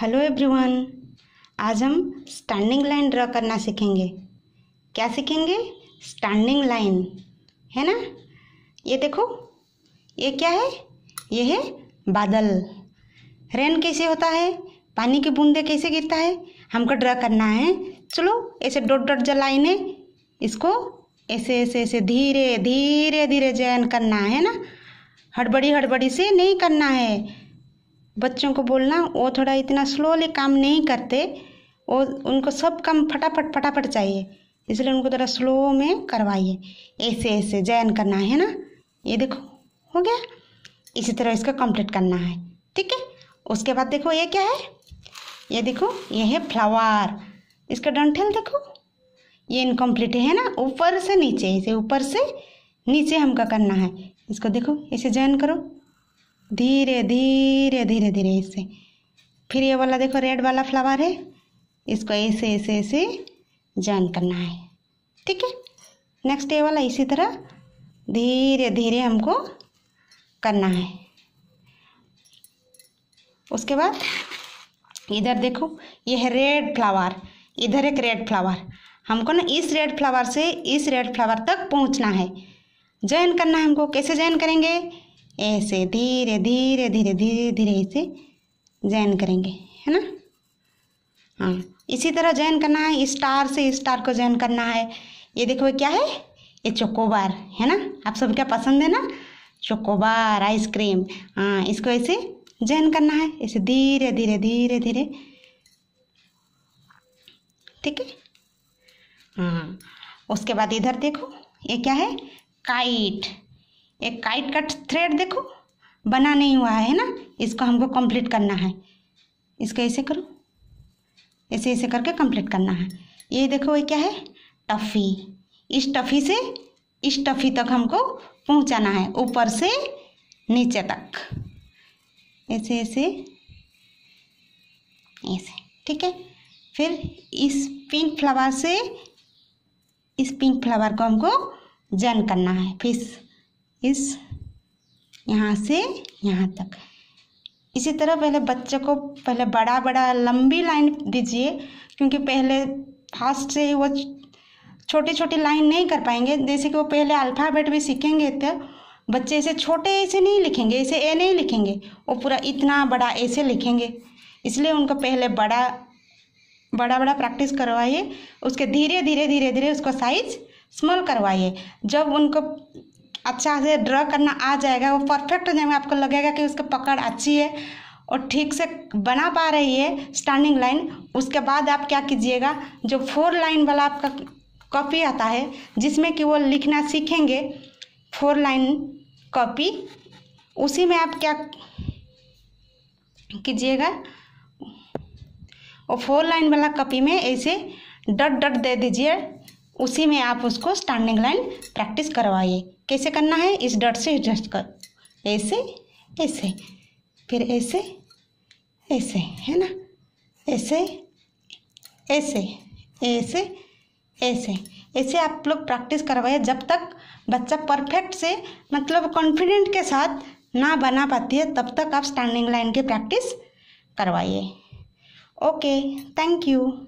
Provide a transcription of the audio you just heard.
hello everyone आज हम standing line draw करना सीखेंगे क्या सीखेंगे स्टैंडिंग लाइन है ना ये देखो ये क्या है ये है बादल रेन कैसे होता है पानी की बूंदे कैसे गिरता है हमको ड्रॉ करना है चलो ऐसे डॉट डॉट जो है इसको ऐसे ऐसे ऐसे धीरे धीरे धीरे जैन करना है ना हड़बड़ी हड़बड़ी से नहीं करना है बच्चों को बोलना वो थोड़ा इतना स्लोली काम नहीं करते वो उनको सब काम फटाफट फटाफट चाहिए इसलिए उनको थोड़ा स्लो में करवाइए ऐसे ऐसे जैन करना है ना ये देखो हो गया इसी तरह इसका कंप्लीट करना है ठीक है उसके बाद देखो ये क्या है ये देखो ये है फ्लावर इसका डंठल देखो ये इनकम्प्लीट है ना ऊपर से नीचे इसे ऊपर से नीचे हमका करना है इसको देखो इसे जॉइन करो धीरे धीरे धीरे धीरे ऐसे फिर ये वाला देखो रेड वाला फ्लावर है इसको ऐसे ऐसे ऐसे ज्वाइन करना है ठीक है नेक्स्ट ये वाला इसी तरह धीरे धीरे हमको करना है उसके बाद इधर देखो ये है रेड फ्लावर इधर एक रेड फ्लावर हमको ना इस रेड फ्लावर से इस रेड फ्लावर तक पहुंचना है ज्वाइन करना है हमको कैसे ज्वाइन करेंगे ऐसे धीरे धीरे धीरे धीरे धीरे इसे जॉइन करेंगे है ना हाँ इसी तरह जॉइन करना है स्टार से स्टार को जॉइन करना है ये देखो क्या है ये चोकोबार है ना आप सब क्या पसंद है ना चोकोबार आइसक्रीम हाँ इसको ऐसे जॉइन करना है ऐसे धीरे धीरे धीरे धीरे ठीक है हाँ उसके बाद इधर देखो ये क्या है काइट एक काइट कट थ्रेड देखो बना नहीं हुआ है ना इसको हमको कंप्लीट करना है इसको ऐसे करो ऐसे ऐसे करके कंप्लीट करना है ये देखो ये क्या है टफ़ी इस टफ़ी से इस टफ़ी तक हमको पहुंचाना है ऊपर से नीचे तक ऐसे ऐसे ऐसे ठीक है फिर इस पिंक फ्लावर से इस पिंक फ्लावर को हमको जन करना है फिर इस यहाँ से यहाँ तक इसी तरह पहले बच्चे को पहले बड़ा बड़ा लंबी लाइन दीजिए क्योंकि पहले फास्ट से ही वो छोटी छोटी लाइन नहीं कर पाएंगे जैसे कि वो पहले अल्फ़ाबेट भी सीखेंगे तो बच्चे इसे छोटे ऐसे नहीं लिखेंगे ऐसे ए नहीं लिखेंगे वो पूरा इतना बड़ा ऐसे लिखेंगे इसलिए उनको पहले बड़ा बड़ा बड़ा प्रैक्टिस करवाइए उसके धीरे धीरे धीरे धीरे उसको साइज स्मॉल करवाइए जब उनको अच्छा से ड्रॉ करना आ जाएगा वो परफेक्ट हो जाएगा आपको लगेगा कि उसकी पकड़ अच्छी है और ठीक से बना पा रही है स्टैंडिंग लाइन उसके बाद आप क्या कीजिएगा जो फोर लाइन वाला आपका कॉपी आता है जिसमें कि वो लिखना सीखेंगे फोर लाइन कॉपी उसी में आप क्या कीजिएगा और फोर लाइन वाला कॉपी में ऐसे डट डट दे दीजिए उसी में आप उसको स्टैंडिंग लाइन प्रैक्टिस करवाइए कैसे करना है इस डट से एडजस्ट कर ऐसे ऐसे फिर ऐसे ऐसे है ना ऐसे ऐसे ऐसे ऐसे ऐसे आप लोग प्रैक्टिस करवाइए जब तक बच्चा परफेक्ट से मतलब कॉन्फिडेंट के साथ ना बना पाती है तब तक आप स्टैंडिंग लाइन की प्रैक्टिस करवाइए ओके थैंक यू